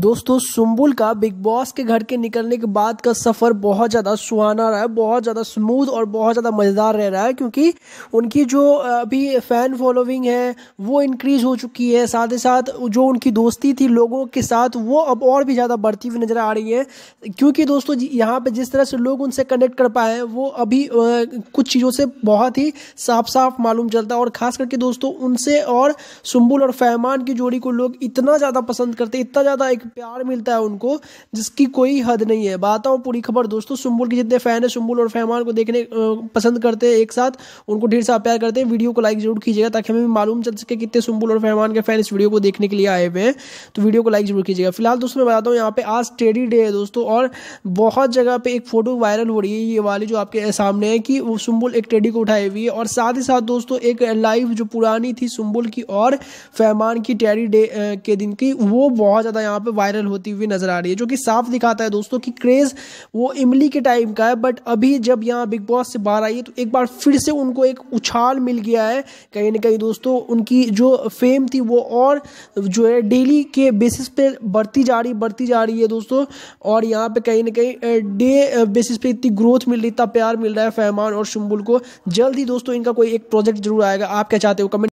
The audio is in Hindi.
दोस्तों सुम्बुल का बिग बॉस के घर के निकलने के बाद का सफ़र बहुत ज़्यादा सुहाना रहा है बहुत ज़्यादा स्मूथ और बहुत ज़्यादा मज़ेदार रह रहा है क्योंकि उनकी जो अभी फ़ैन फॉलोइंग है वो इनक्रीज़ हो चुकी है साथ ही साथ जो उनकी दोस्ती थी लोगों के साथ वो अब और भी ज़्यादा बढ़ती हुई नज़र आ रही है क्योंकि दोस्तों यहाँ पर जिस तरह से लोग उनसे कनेक्ट कर पाए हैं वो अभी कुछ चीज़ों से बहुत ही साफ साफ मालूम चलता है और ख़ास करके दोस्तों उनसे और सुम्बुल और फैमान की जोड़ी को लोग इतना ज़्यादा पसंद करते इतना ज़्यादा एक प्यार मिलता है उनको जिसकी कोई हद नहीं है बात और पूरी खबर दोस्तों सुम्बुल के जितने फैन है सुम्बुल और फैमान को देखने पसंद करते हैं एक साथ उनको ढेर सारा प्यार करते हैं वीडियो को लाइक जरूर कीजिएगा ताकि हमें मालूम चल सके कितने सुम्बुल और फैमान के फैन इस वीडियो को देखने के लिए आए हुए हैं तो वीडियो को लाइक जरूर कीजिएगा फिलहाल दोस्तों मैं बताता हूँ यहाँ पे आज टेडी डे है दोस्तों और बहुत जगह पे एक फोटो वायरल हो रही है ये वाली जो आपके सामने है कि वो सुम्बुल एक टेडी को उठाई हुई है और साथ ही साथ दोस्तों एक लाइव जो पुरानी थी सुम्बुल की और फैमान की टेडी डे के दिन की वो बहुत ज़्यादा यहाँ पे वायरल होती हुई नजर आ रही है जो कि साफ दिखाता है दोस्तों कि क्रेज वो इमली के टाइम का है बट अभी जब यहाँ बिग बॉस से बाहर आई है तो एक बार फिर से उनको एक उछाल मिल गया है कहीं ना कहीं दोस्तों उनकी जो फेम थी वो और जो है डेली के बेसिस पे बढ़ती जा रही बढ़ती जा रही है दोस्तों और यहाँ पे कहीं ना कहीं डे बेसिस पे इतनी ग्रोथ मिल रही इतना प्यार मिल रहा है फैमान और शुम्बुल को जल्द ही दोस्तों इनका कोई एक प्रोजेक्ट जरूर आएगा आप क्या चाहते हो कमेंट